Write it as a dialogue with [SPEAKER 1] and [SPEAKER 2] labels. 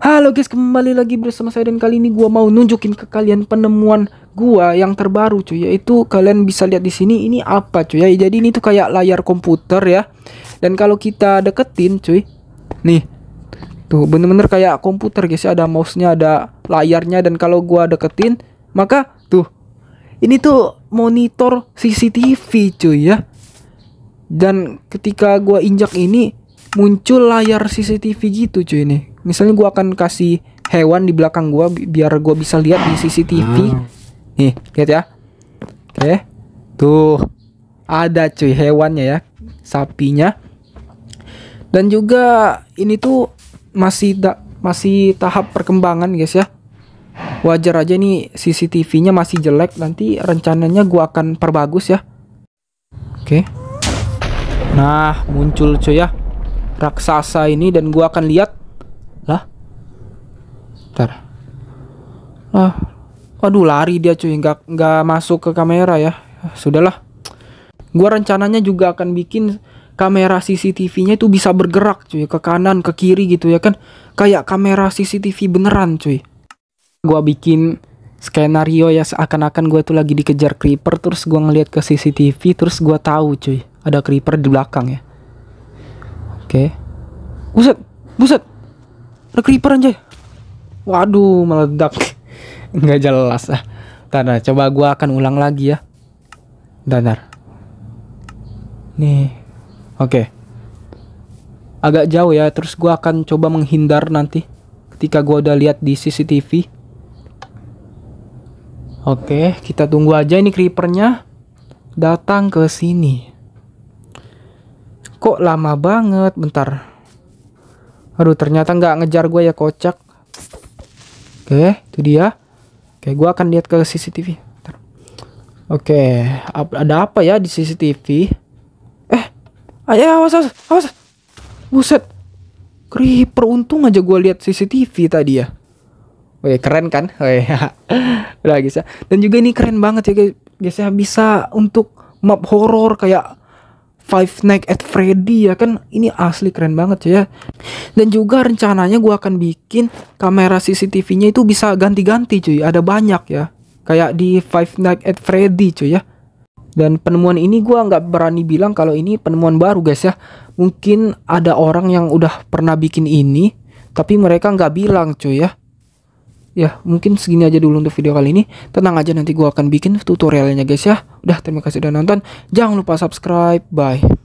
[SPEAKER 1] Halo guys, kembali lagi bersama saya dan kali ini gua mau nunjukin ke kalian penemuan gua yang terbaru cuy, yaitu kalian bisa lihat di sini ini apa cuy ya. Jadi ini tuh kayak layar komputer ya. Dan kalau kita deketin cuy, nih. Tuh, bener-bener kayak komputer guys, ya. ada mouse-nya, ada layarnya dan kalau gua deketin, maka tuh ini tuh monitor CCTV cuy ya. Dan ketika gua injak ini muncul layar CCTV gitu cuy nih misalnya gua akan kasih hewan di belakang gua bi biar gua bisa lihat di CCTV hmm. nih lihat ya oke tuh ada cuy hewannya ya sapinya dan juga ini tuh masih tak masih tahap perkembangan guys ya wajar aja nih CCTV-nya masih jelek nanti rencananya gua akan perbagus ya oke nah muncul cuy ya raksasa ini dan gua akan lihat lah ntar ah waduh lari dia cuy nggak nggak masuk ke kamera ya sudahlah gua rencananya juga akan bikin kamera CCTV-nya itu bisa bergerak cuy ke kanan ke kiri gitu ya kan kayak kamera CCTV beneran cuy gua bikin skenario ya seakan-akan gua tuh lagi dikejar creeper terus gua ngeliat ke CCTV terus gua tahu cuy ada creeper di belakang ya Oke. Okay. Buset, buset. Ada creeper anjay. Waduh, meledak. Enggak jelas ah. Karena coba gua akan ulang lagi ya. Danar. Nih. Oke. Okay. Agak jauh ya, terus gua akan coba menghindar nanti ketika gua udah lihat di CCTV. Oke, okay, kita tunggu aja ini creepernya datang ke sini. Kok lama banget? Bentar. Aduh, ternyata nggak ngejar gue ya, kocak. Oke, itu dia. Oke, gue akan lihat ke CCTV. Bentar. Oke, ada apa ya di CCTV? Eh, ayo ah, ya, awas, awas, awas. Buset. Creeper, untung aja gue lihat CCTV tadi ya. Oke, keren kan? Oke, udah guys ya. Dan juga ini keren banget ya guys. Biasanya bisa untuk map horor kayak Five Nights at Freddy ya kan ini asli keren banget ya dan juga rencananya gua akan bikin kamera CCTV-nya itu bisa ganti-ganti cuy ada banyak ya kayak di Five Nights at Freddy cuy ya dan penemuan ini gua nggak berani bilang kalau ini penemuan baru guys ya mungkin ada orang yang udah pernah bikin ini tapi mereka nggak bilang cuy ya ya mungkin segini aja dulu untuk video kali ini tenang aja nanti gua akan bikin tutorialnya guys ya udah terima kasih udah nonton jangan lupa subscribe bye